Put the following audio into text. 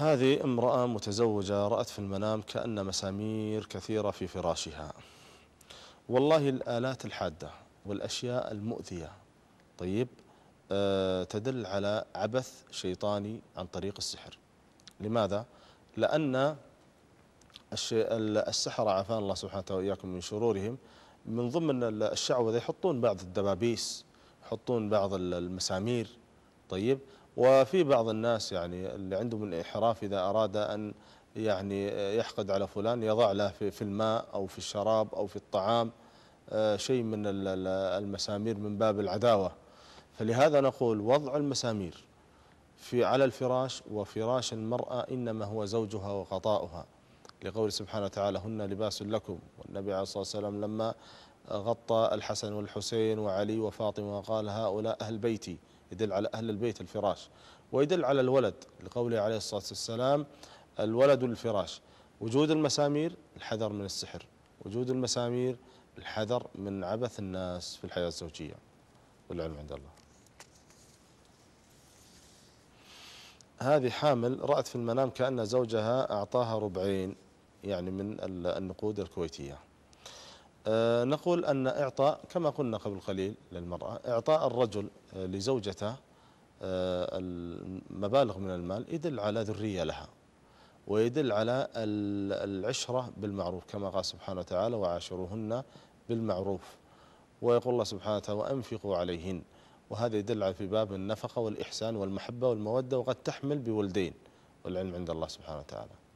هذه امرأة متزوجة رأت في المنام كأن مسامير كثيرة في فراشها والله الآلات الحادة والأشياء المؤذية طيب أه تدل على عبث شيطاني عن طريق السحر لماذا؟ لأن السحرة عافانا الله سبحانه وإياكم من شرورهم من ضمن الشعوذة يحطون بعض الدبابيس يحطون بعض المسامير طيب وفي بعض الناس يعني اللي عندهم الانحراف إذا أراد أن يعني يحقد على فلان يضع له في الماء أو في الشراب أو في الطعام آه، شيء من المسامير من باب العداوة فلهذا نقول وضع المسامير في على الفراش وفراش المرأة إنما هو زوجها وغطاؤها لقول سبحانه وتعالى هن لباس لكم والنبي عليه الصلاة والسلام لما غطى الحسن والحسين وعلي وفاطمة وقال هؤلاء أهل بيتي يدل على أهل البيت الفراش ويدل على الولد لقوله عليه الصلاة والسلام الولد الفراش وجود المسامير الحذر من السحر وجود المسامير الحذر من عبث الناس في الحياة الزوجية والعلم عند الله هذه حامل رأت في المنام كأن زوجها أعطاها ربعين يعني من النقود الكويتية آه، نقول أن إعطاء كما قلنا قبل قليل للمرأة إعطاء الرجل آه، لزوجته آه، المبالغ من المال يدل على ذرية لها ويدل على العشرة بالمعروف كما قال سبحانه وتعالى وعاشروهن بالمعروف ويقول الله سبحانه وتعالى وأنفقوا عليهن وهذا يدل على في باب النفقة والإحسان والمحبة والمودة وقد تحمل بولدين والعلم عند الله سبحانه وتعالى